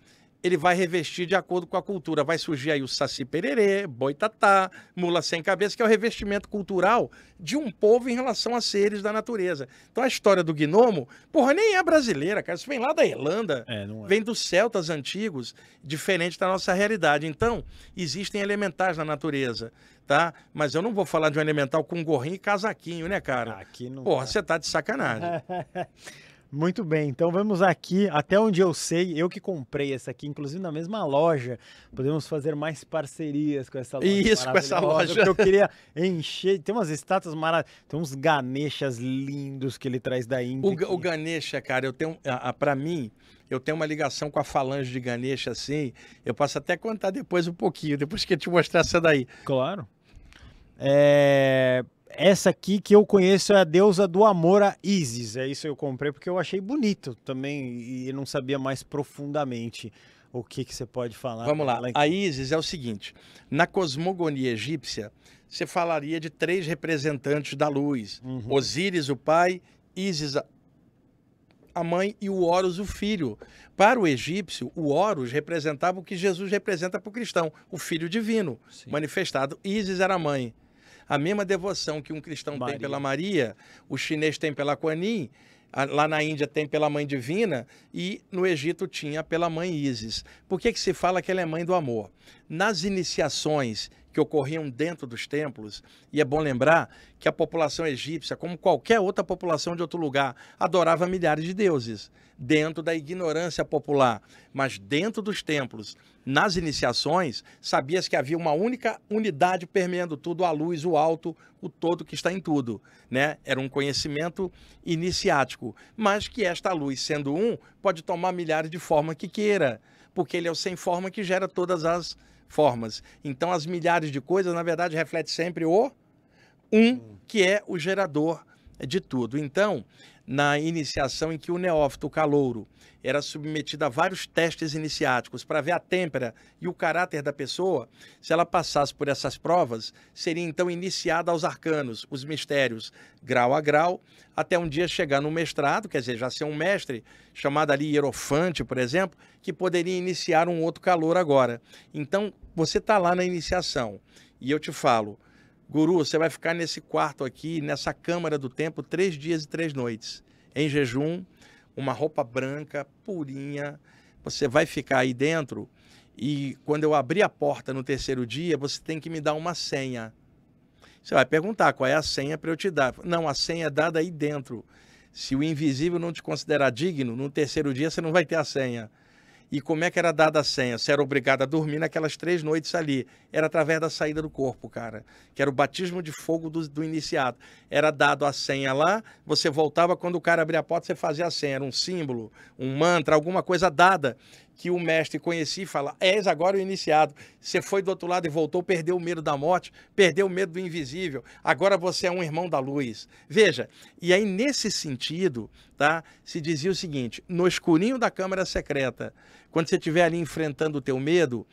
ele vai revestir de acordo com a cultura. Vai surgir aí o saci pererê, boitatá, mula sem cabeça, que é o revestimento cultural de um povo em relação a seres da natureza. Então a história do gnomo, porra, nem é brasileira, cara. Isso vem lá da Irlanda, é, é. vem dos celtas antigos, diferente da nossa realidade. Então, existem elementais na natureza tá? Mas eu não vou falar de um elemental com gorrinho e casaquinho, né, cara? Aqui não. Porra, você tá de sacanagem. [LAUGHS] Muito bem, então vamos aqui, até onde eu sei, eu que comprei essa aqui, inclusive na mesma loja, podemos fazer mais parcerias com essa loja. Isso, com essa loja. Porque eu queria encher, tem umas estátuas maravilhosas, tem uns ganechas lindos que ele traz da Índia. O, o cara, eu tenho, para mim, eu tenho uma ligação com a falange de Ganesha, assim, eu posso até contar depois um pouquinho, depois que eu te mostrar essa daí. Claro. É essa aqui que eu conheço é a deusa do amor, a Isis. É isso eu comprei porque eu achei bonito também e não sabia mais profundamente o que, que você pode falar. Vamos lá. A Isis é o seguinte: na cosmogonia egípcia, você falaria de três representantes da luz: uhum. Osíris, o pai, Isis, a mãe e o Horus, o filho. Para o egípcio, o Horus representava o que Jesus representa para o cristão, o filho divino Sim. manifestado. Isis era a mãe. A mesma devoção que um cristão Maria. tem pela Maria, o chinês tem pela Kuan Yin, lá na Índia tem pela mãe divina e no Egito tinha pela mãe Isis. Por que, que se fala que ela é mãe do amor? Nas iniciações que ocorriam dentro dos templos. E é bom lembrar que a população egípcia, como qualquer outra população de outro lugar, adorava milhares de deuses, dentro da ignorância popular. Mas dentro dos templos, nas iniciações, sabias que havia uma única unidade permeando tudo, a luz, o alto, o todo que está em tudo. Né? Era um conhecimento iniciático, mas que esta luz, sendo um, pode tomar milhares de formas que queira, porque ele é o sem forma que gera todas as formas. Então, as milhares de coisas, na verdade, reflete sempre o um, que é o gerador de tudo. Então, na iniciação em que o neófito, o calouro, era submetido a vários testes iniciáticos para ver a têmpera e o caráter da pessoa, se ela passasse por essas provas, seria então iniciada aos arcanos, os mistérios, grau a grau, até um dia chegar no mestrado, quer dizer, já ser um mestre, chamado ali Hierofante, por exemplo, que poderia iniciar um outro calor agora. Então, você está lá na iniciação e eu te falo, guru, você vai ficar nesse quarto aqui, nessa câmara do tempo, três dias e três noites, em jejum, uma roupa branca, purinha. Você vai ficar aí dentro e quando eu abrir a porta no terceiro dia, você tem que me dar uma senha. Você vai perguntar qual é a senha para eu te dar. Não, a senha é dada aí dentro. Se o invisível não te considerar digno, no terceiro dia você não vai ter a senha. E como é que era dada a senha? Você era obrigado a dormir naquelas três noites ali. Era através da saída do corpo, cara. Que era o batismo de fogo do, do iniciado. Era dado a senha lá, você voltava, quando o cara abria a porta, você fazia a senha. Era um símbolo, um mantra, alguma coisa dada que o mestre conhecia e fala: És agora o iniciado. Você foi do outro lado e voltou, perdeu o medo da morte, perdeu o medo do invisível. Agora você é um irmão da luz. Veja, e aí nesse sentido, tá? Se dizia o seguinte: no escurinho da câmara secreta, quando você estiver ali enfrentando o teu medo,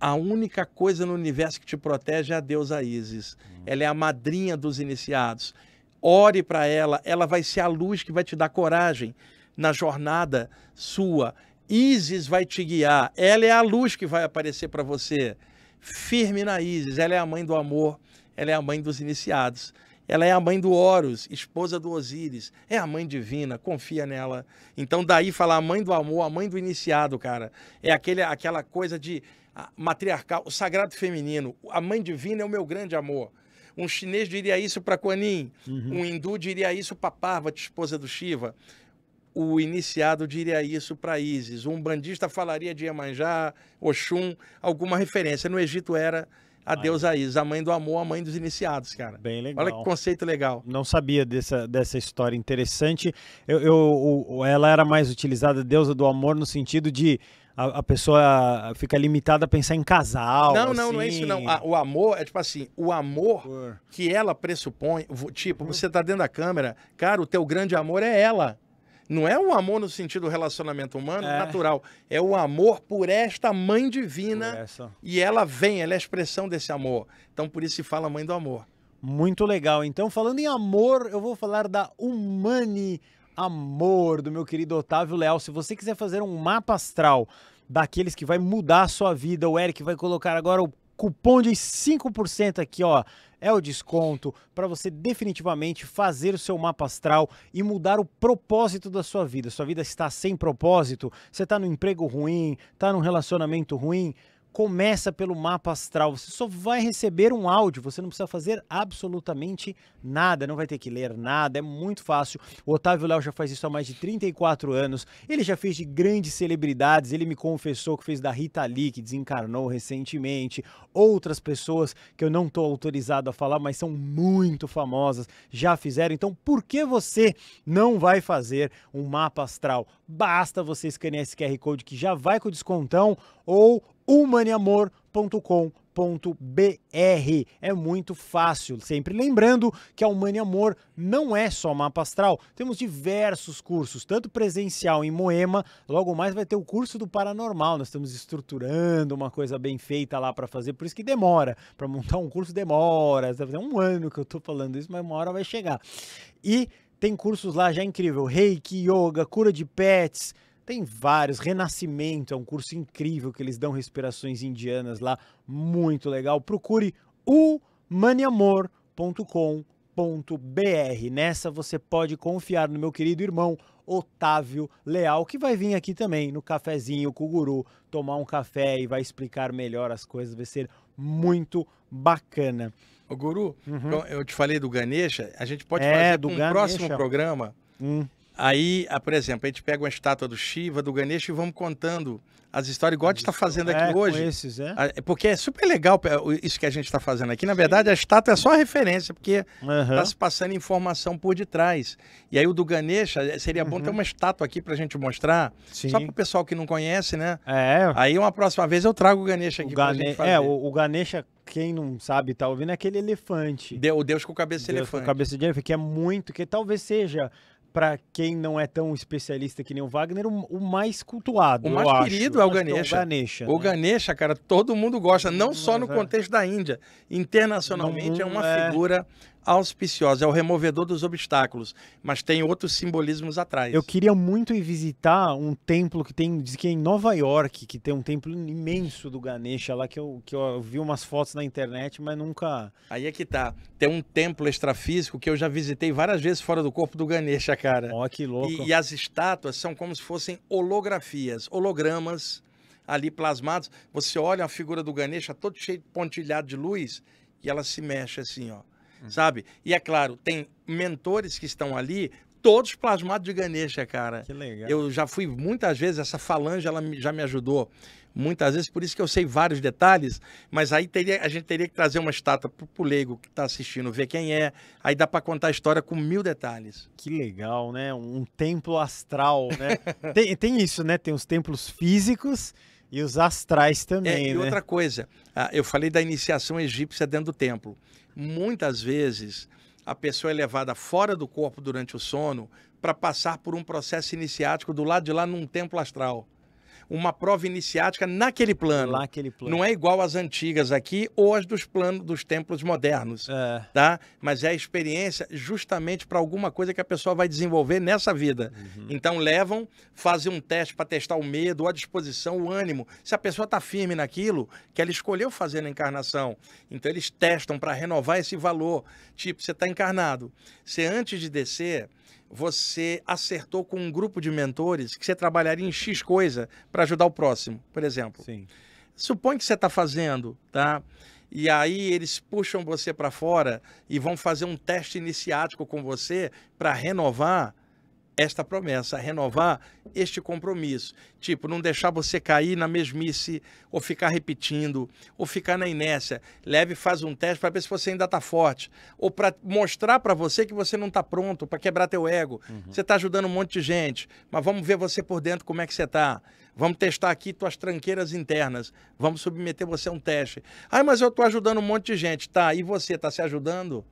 a única coisa no universo que te protege é a deusa Isis. Hum. Ela é a madrinha dos iniciados. Ore para ela, ela vai ser a luz que vai te dar coragem na jornada sua Isis vai te guiar. Ela é a luz que vai aparecer para você. Firme na Isis. Ela é a mãe do amor. Ela é a mãe dos iniciados. Ela é a mãe do Horus, esposa do Osíris. É a mãe divina, confia nela. Então, daí falar a mãe do amor, a mãe do iniciado, cara. É aquele, aquela coisa de ah, matriarcal, o sagrado feminino. A mãe divina é o meu grande amor. Um chinês diria isso para Kuan Yin. Uhum. Um hindu diria isso para Parvati, esposa do Shiva o iniciado diria isso para Isis. Um bandista falaria de Iemanjá, Oxum, alguma referência. No Egito era a deusa Isis, a mãe do amor, a mãe dos iniciados, cara. Bem legal. Olha que conceito legal. Não sabia dessa, dessa história interessante. Eu, eu ela era mais utilizada, deusa do amor, no sentido de a, a pessoa fica limitada a pensar em casal. Não, assim. não, não é isso não. Assim. A, o amor é tipo assim, o amor Por... que ela pressupõe, tipo, uhum. você tá dentro da câmera, cara, o teu grande amor é ela. Não é o amor no sentido do relacionamento humano é. natural. É o amor por esta mãe divina. E ela vem, ela é a expressão desse amor. Então por isso se fala mãe do amor. Muito legal. Então, falando em amor, eu vou falar da Humani Amor, do meu querido Otávio Leal. Se você quiser fazer um mapa astral daqueles que vai mudar a sua vida, o Eric vai colocar agora o cupom de 5% aqui, ó. É o desconto para você definitivamente fazer o seu mapa astral e mudar o propósito da sua vida. Sua vida está sem propósito, você está no emprego ruim, está num relacionamento ruim começa pelo mapa astral. Você só vai receber um áudio, você não precisa fazer absolutamente nada, não vai ter que ler nada, é muito fácil. O Otávio Léo já faz isso há mais de 34 anos. Ele já fez de grandes celebridades, ele me confessou que fez da Rita Lee, que desencarnou recentemente, outras pessoas que eu não estou autorizado a falar, mas são muito famosas, já fizeram. Então, por que você não vai fazer um mapa astral? Basta você escanear esse QR Code que já vai com descontão ou humaniamor.com.br É muito fácil. Sempre lembrando que a humaniamor Amor não é só mapa astral. Temos diversos cursos, tanto presencial em Moema, logo mais vai ter o curso do paranormal. Nós estamos estruturando uma coisa bem feita lá para fazer, por isso que demora. Para montar um curso demora. Deve um ano que eu estou falando isso, mas uma hora vai chegar. E tem cursos lá já incrível: reiki, yoga, cura de pets tem vários. Renascimento é um curso incrível que eles dão respirações indianas lá. Muito legal. Procure umaniamor.com.br. Nessa você pode confiar no meu querido irmão Otávio Leal, que vai vir aqui também no cafezinho com o guru, tomar um café e vai explicar melhor as coisas. Vai ser muito bacana. o guru, uhum. eu te falei do Ganesha, a gente pode é, fazer do um Ganesha. próximo programa. Hum Aí, ah, por exemplo, a gente pega uma estátua do Shiva, do Ganesha e vamos contando as histórias, igual a gente está fazendo é, aqui é, hoje. Esses, é. Ah, é. Porque é super legal é, isso que a gente está fazendo aqui. Na verdade, Sim. a estátua é só referência, porque está uhum. se passando informação por detrás. E aí o do Ganesha, seria bom uhum. ter uma estátua aqui para a gente mostrar, Sim. só para o pessoal que não conhece, né? É. Aí uma próxima vez eu trago o Ganesha aqui para a gente É, o, o Ganesha quem não sabe, está ouvindo, é aquele elefante. o Deus com cabeça de Deus elefante. com cabeça de elefante, que é muito, que talvez seja para quem não é tão especialista que nem o Wagner, o, o mais cultuado. O mais acho. querido é o é Ganesha. o Ganesha, né? o Ganesha, cara, todo mundo gosta, não só no é. contexto da Índia. Internacionalmente é uma é. figura auspiciosa, é o removedor dos obstáculos, mas tem outros simbolismos atrás. Eu queria muito ir visitar um templo que tem, diz que é em Nova York, que tem um templo imenso do Ganesha lá, que eu, que eu vi umas fotos na internet, mas nunca... Aí é que tá, tem um templo extrafísico que eu já visitei várias vezes fora do corpo do Ganesha, cara. Ó, oh, que louco. E, e as estátuas são como se fossem holografias, hologramas ali plasmados. Você olha a figura do Ganesha todo cheio de pontilhado de luz e ela se mexe assim, ó Hum. Sabe? E é claro, tem mentores que estão ali todos plasmados de Ganesha, cara. Que legal. Eu já fui muitas vezes, essa falange ela já me ajudou muitas vezes, por isso que eu sei vários detalhes, mas aí teria, a gente teria que trazer uma estátua pro, o leigo que está assistindo, ver quem é, aí dá para contar a história com mil detalhes. Que legal, né? Um templo astral, né? [LAUGHS] tem, tem isso, né? Tem os templos físicos e os astrais é, também, é, E né? outra coisa, ah, eu falei da iniciação egípcia dentro do templo. Muitas vezes a pessoa é levada fora do corpo durante o sono para passar por um processo iniciático do lado de lá num templo astral uma prova iniciática naquele plano. Naquele plano. Não é igual às antigas aqui ou as dos planos dos templos modernos, é. tá? Mas é a experiência justamente para alguma coisa que a pessoa vai desenvolver nessa vida. Uhum. Então levam, fazem um teste para testar o medo, a disposição, o ânimo. Se a pessoa está firme naquilo que ela escolheu fazer na encarnação, então eles testam para renovar esse valor. Tipo, você está encarnado. Você antes de descer você acertou com um grupo de mentores que você trabalharia em X coisa para ajudar o próximo, por exemplo. Sim. Supõe que você está fazendo, tá? E aí eles puxam você para fora e vão fazer um teste iniciático com você para renovar esta promessa, renovar este compromisso. Tipo, não deixar você cair na mesmice, ou ficar repetindo, ou ficar na inércia. Leve faz um teste para ver se você ainda está forte. Ou para mostrar para você que você não está pronto, para quebrar teu ego. Uhum. Você está ajudando um monte de gente, mas vamos ver você por dentro como é que você está. Vamos testar aqui tuas tranqueiras internas. Vamos submeter você a um teste. Ah, mas eu estou ajudando um monte de gente. Tá, e você está se ajudando?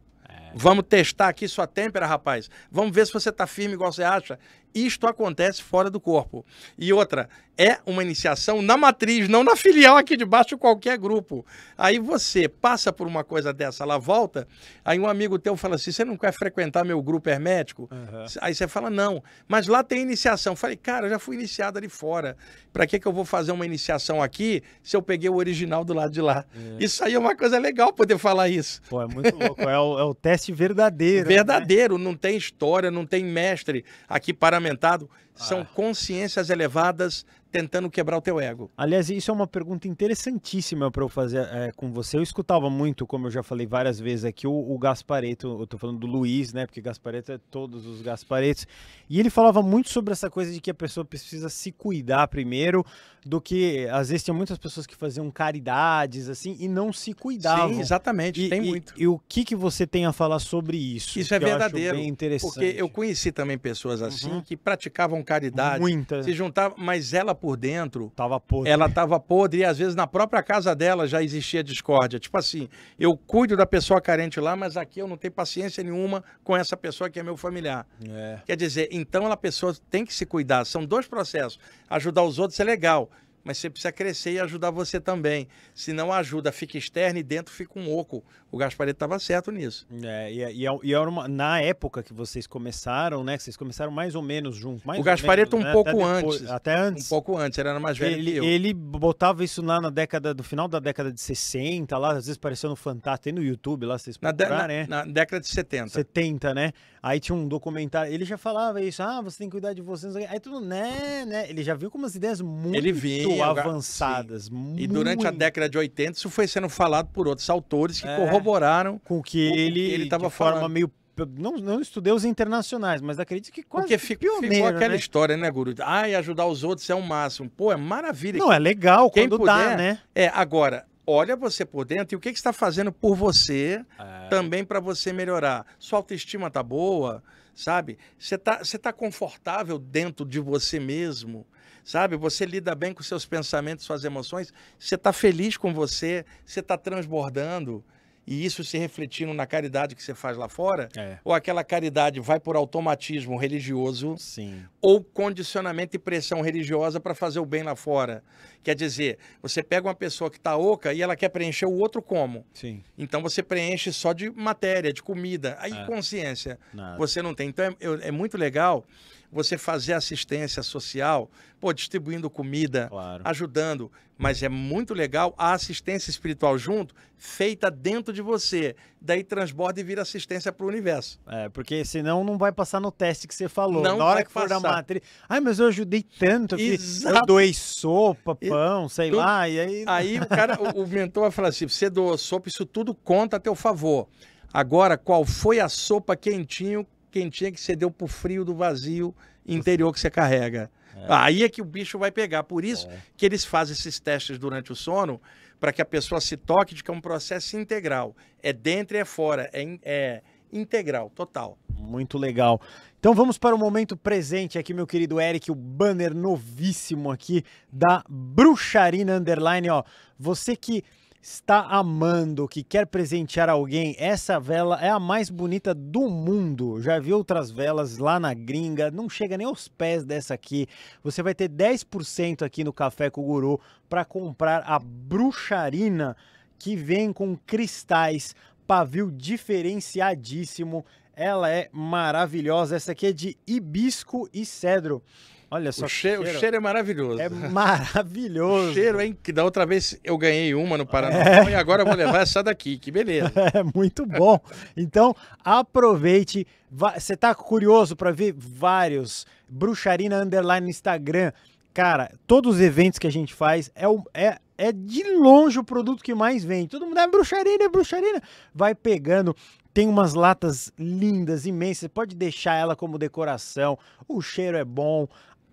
Vamos testar aqui sua têmpera, rapaz. Vamos ver se você tá firme igual você acha. Isto acontece fora do corpo. E outra, é uma iniciação na matriz, não na filial aqui debaixo de qualquer grupo. Aí você passa por uma coisa dessa, lá volta, aí um amigo teu fala assim: você não quer frequentar meu grupo hermético? Uhum. Aí você fala, não. Mas lá tem iniciação. Eu falei, cara, eu já fui iniciado ali fora. Para que, que eu vou fazer uma iniciação aqui se eu peguei o original do lado de lá? É. Isso aí é uma coisa legal poder falar isso. Pô, é muito louco. é, o, é o teste verdadeiro. Né? Verdadeiro, né? não tem história, não tem mestre aqui para implementado. São ah. consciências elevadas tentando quebrar o teu ego. Aliás, isso é uma pergunta interessantíssima para eu fazer é, com você. Eu escutava muito, como eu já falei várias vezes aqui, o, o Gaspareto, eu estou falando do Luiz, né? Porque Gaspareto é todos os Gasparetos. E ele falava muito sobre essa coisa de que a pessoa precisa se cuidar primeiro, do que às vezes tinha muitas pessoas que faziam caridades assim e não se cuidavam. Sim, exatamente, e, tem e, muito. E, o que que você tem a falar sobre isso? Isso é verdadeiro. Eu acho bem interessante. Porque eu conheci também pessoas assim uhum. que praticavam caridade. Muita. Se juntava, mas ela por dentro. Tava podre. Ela tava podre e às vezes na própria casa dela já existia discórdia. Tipo assim, eu cuido da pessoa carente lá, mas aqui eu não tenho paciência nenhuma com essa pessoa que é meu familiar. É. Quer dizer, então a pessoa tem que se cuidar. São dois processos. Ajudar os outros é legal mas você precisa crescer e ajudar você também. Se não ajuda, fica externo e dentro fica um oco. O Gaspareto estava certo nisso. É, e, é, e, é, era é uma, na época que vocês começaram, né? Que vocês começaram mais ou menos juntos. o Gaspareto um né? pouco até antes. até antes. Um pouco antes, era mais velho ele, que eu. Ele botava isso lá na década, do final da década de 60, lá, às vezes pareceu no Fantástico, tem no YouTube lá, vocês na, na, né? na década de 70. 70, né? Aí tinha um documentário, ele já falava isso, ah, você tem que cuidar de vocês. Aí tudo, né, né? Ele já viu como as ideias muito ele vinha, avançadas. E durante a década de 80, isso foi sendo falado por outros autores que é, corroboraram com que ele, ele estava forma meio não, não estudei os internacionais, mas acredito que quase Porque fico, pioneiro, ficou né? aquela né? história, né, Guru? Ai, ajudar os outros é o um máximo. Pô, é maravilha. Não, é legal Quem quando puder, dá, né? É, agora, olha você por dentro e o que, que está fazendo por você é. também para você melhorar. Sua autoestima tá boa, sabe? Você tá, você tá confortável dentro de você mesmo sabe? Você lida bem com seus pensamentos, suas emoções, você está feliz com você, você está transbordando e isso se refletindo na caridade que você faz lá fora, é. ou aquela caridade vai por automatismo religioso, Sim. ou condicionamento e pressão religiosa para fazer o bem lá fora. Quer dizer, você pega uma pessoa que está oca e ela quer preencher o outro como. Sim. Então você preenche só de matéria, de comida. Aí é. consciência Nada. você não tem. Então é, é muito legal você fazer assistência social, pô, distribuindo comida, claro. ajudando. Mas é muito legal a assistência espiritual junto, feita dentro de você. Daí transborda e vira assistência para o universo. É, porque senão não vai passar no teste que você falou. Não Na hora que for passar. da matriz. Ai, mas eu ajudei tanto. Que eu doei sopa, pão, e sei lá. E aí... aí o cara, o, o mentor vai falar assim: você doou sopa, isso tudo conta a teu favor. Agora, qual foi a sopa quentinho quentinha que você deu pro frio do vazio interior que você carrega. É. Aí é que o bicho vai pegar. Por isso é. que eles fazem esses testes durante o sono, para que a pessoa se toque de que é um processo integral. É dentro e é fora, é, é integral, total. Muito legal. Então vamos para o momento presente aqui, meu querido Eric, o banner novíssimo aqui da Bruxarina Underline, ó. Você que está amando, que quer presentear alguém, essa vela é a mais bonita do mundo. Já vi outras velas lá na gringa, não chega nem aos pés dessa aqui. Você vai ter 10% aqui no Café com o Guru para comprar a bruxarina que vem com cristais, pavio diferenciadíssimo. Ela é maravilhosa. Essa aqui é de hibisco e cedro. Olha só. O cheiro, cheiro. o cheiro, é maravilhoso. É maravilhoso. O cheiro hein que Da outra vez eu ganhei uma no Paraná é. e agora eu vou levar essa daqui. Que beleza. [LAUGHS] É muito bom. Então, aproveite. Você tá curioso para ver vários. Bruxarina Underline no Instagram. Cara, todos os eventos que a gente faz é, o, é, é de longe o produto que mais vem Todo mundo é bruxarina, é bruxarina. Vai pegando tem umas latas lindas, imensas. Você pode deixar ela como decoração. O cheiro é bom.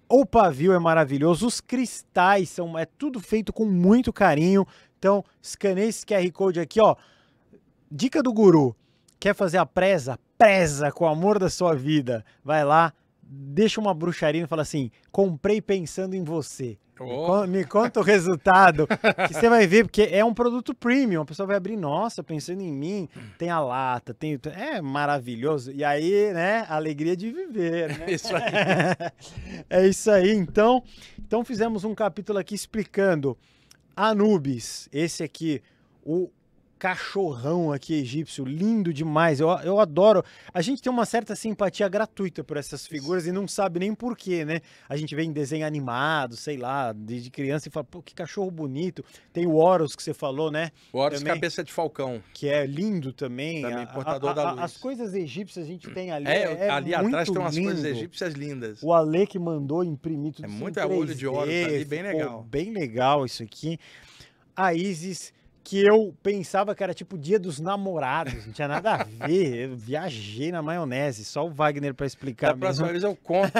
O pavio é maravilhoso, os cristais são é tudo feito com muito carinho. Então, escanei esse QR Code aqui, ó. Dica do guru. Quer fazer a preza? Preza com o amor da sua vida. Vai lá, deixa uma bruxaria e fala assim: "Comprei pensando em você". Oh. Me conta o resultado, que você vai ver, porque é um produto premium. A pessoa vai abrir, nossa, pensando em mim, tem a lata, tem. É maravilhoso. E aí, né, alegria de viver. Né? [LAUGHS] isso aí. é isso aí. Então, então, fizemos um capítulo aqui explicando Anubis, esse aqui, o cachorrão aqui egípcio, lindo demais. Eu, eu adoro. A gente tem uma certa simpatia gratuita por essas figuras e não sabe nem porquê, né? A gente vê em desenho animado, sei lá, desde criança e fala, pô, que cachorro bonito. Tem o Horus que você falou, né? O Horus também, cabeça de falcão. Que é lindo também. Também, portador a, a, da luz. As coisas egípcias a gente tem ali. É, é ali atrás tem umas lindo. coisas egípcias lindas. O Ale que mandou imprimir tudo É muito olho de Horus ali, bem legal. Pô, bem legal isso aqui. A Isis que eu pensava que era tipo dia dos namorados, não tinha nada a ver. Eu viajei na maionese, só o Wagner para explicar. Da próxima vez eu conto.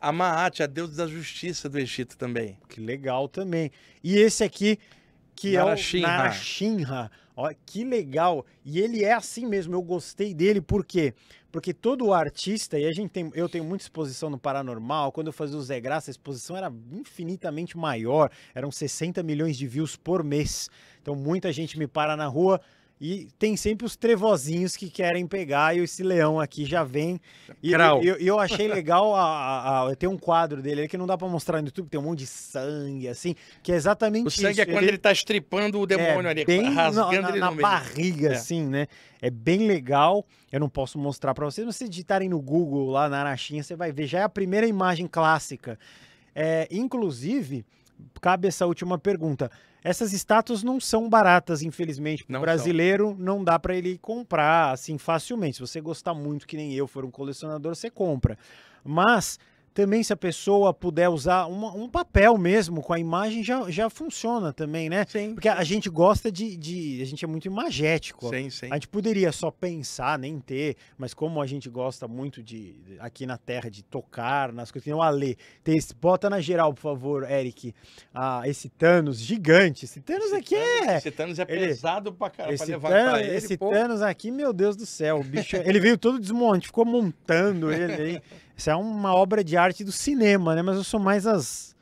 A Maat, a deusa da justiça do Egito também. Que legal também. E esse aqui, que Narashinha. é o Narashinra. Ó, que legal. E ele é assim mesmo, eu gostei dele porque quê? Porque todo artista, e a gente tem, eu tenho muita exposição no Paranormal, quando eu fazia o Zé Graça, a exposição era infinitamente maior, eram 60 milhões de views por mês. Então muita gente me para na rua, e tem sempre os trevozinhos que querem pegar, e esse leão aqui já vem. E eu, eu, eu, achei legal, a, a, a, tem um quadro dele que não dá para mostrar no YouTube, tem um monte de sangue, assim, que é exatamente o isso. O sangue é quando ele, ele tá estripando o é demônio é, ali, bem rasgando na, ele na barriga, é. assim, né? É bem legal, eu não posso mostrar para vocês, mas se digitarem no Google, lá na Araxinha, você vai ver, já é a primeira imagem clássica. É, inclusive, cabe essa última pergunta. Essas estátuas não são baratas, infelizmente. o brasileiro são. não dá para ele comprar assim facilmente. Se você gostar muito, que nem eu, for um colecionador, você compra. Mas também, se a pessoa puder usar uma, um papel mesmo com a imagem, já, já funciona também, né? Sim. Porque a gente gosta de, de. A gente é muito imagético. Sim, sim. A gente poderia só pensar, nem ter, mas como a gente gosta muito de. aqui na Terra, de tocar nas coisas. o Alê, bota na geral, por favor, Eric, ah, esse Thanos gigante. Esse Thanos esse aqui Thanos, é. Esse Thanos é pesado ele, pra caramba. Esse, pra Thanos, ele, esse Thanos aqui, meu Deus do céu, bicho. ele veio todo desmonte, ficou montando ele aí. [LAUGHS] Isso é uma obra de arte do cinema, né? Mas eu sou mais as,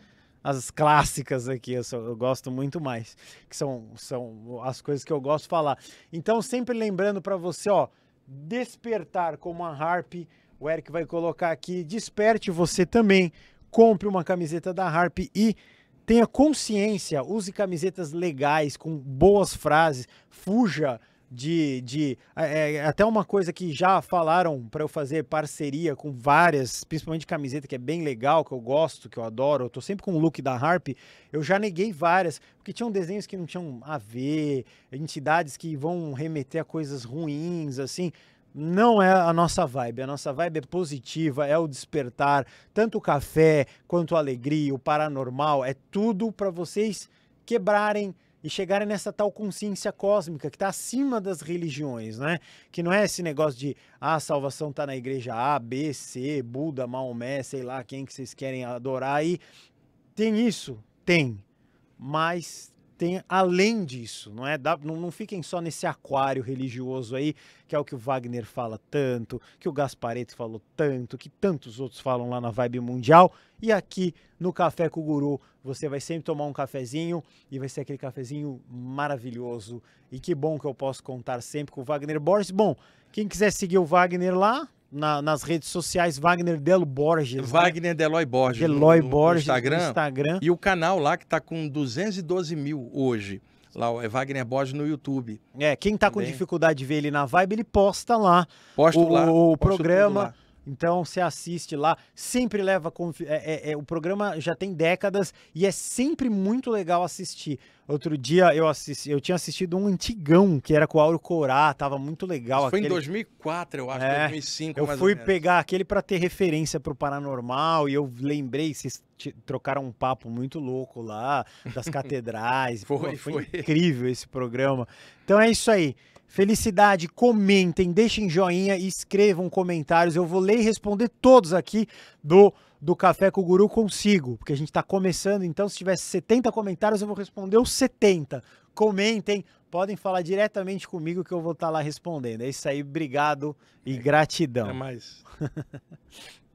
as clássicas aqui, eu, sou, eu, gosto muito mais, que são, são as coisas que eu gosto de falar. Então, sempre lembrando para você, ó, despertar como a Harp, o Eric vai colocar aqui, desperte você também, compre uma camiseta da Harp e tenha consciência, use camisetas legais, com boas frases, fuja de, de é, é, até uma coisa que já falaram para eu fazer parceria com várias, principalmente camiseta que é bem legal, que eu gosto, que eu adoro, eu tô sempre com o look da Harp, eu já neguei várias, porque tinham desenhos que não tinham a ver, entidades que vão remeter a coisas ruins, assim, não é a nossa vibe. A nossa vibe é positiva, é o despertar, tanto o café quanto a alegria, o paranormal, é tudo para vocês quebrarem e chegarem nessa tal consciência cósmica que está acima das religiões, né? Que não é esse negócio de ah, a salvação está na igreja A, B, C, Buda, Maomé, sei lá quem que vocês querem adorar aí. Tem isso? Tem. Mas tem além disso, não é? não, não fiquem só nesse aquário religioso aí, que é o que o Wagner fala tanto, que o Gaspareto falou tanto, que tantos outros falam lá na Vibe Mundial. E aqui no Café com o Guru, você vai sempre tomar um cafezinho e vai ser aquele cafezinho maravilhoso. E que bom que eu posso contar sempre com o Wagner Borges. Bom, quem quiser seguir o Wagner lá, na, nas redes sociais Wagner Delo Borges. Né? Wagner né? Deloy Borges. Deloy no, Borges no Instagram, no Instagram. E o canal lá que está com 212 mil hoje. Lá é Wagner Borges no YouTube. É, quem está com dificuldade de ver ele na vibe, ele posta lá. Posto o, lá. O posto programa. Então você assiste lá, sempre leva. É, é, é, o programa já tem décadas e é sempre muito legal assistir. Outro dia eu assisti, eu tinha assistido um antigão que era com o Auro Corá, tava muito legal. Isso aquele... Foi em 2004, eu acho, é, 2005. Eu fui pegar aquele para ter referência pro Paranormal e eu lembrei, vocês trocaram um papo muito louco lá das [LAUGHS] catedrais. foi, Pô, foi, foi incrível esse programa. Então é isso aí. Felicidade, comentem, deixem joinha e escrevam comentários. Eu vou ler e responder todos aqui do do Café com o Guru consigo, porque a gente está começando, então se tiver 70 comentários eu vou responder os 70. Comentem, podem falar diretamente comigo que eu vou estar tá lá respondendo. É isso aí, obrigado e é, gratidão. É mais. [LAUGHS]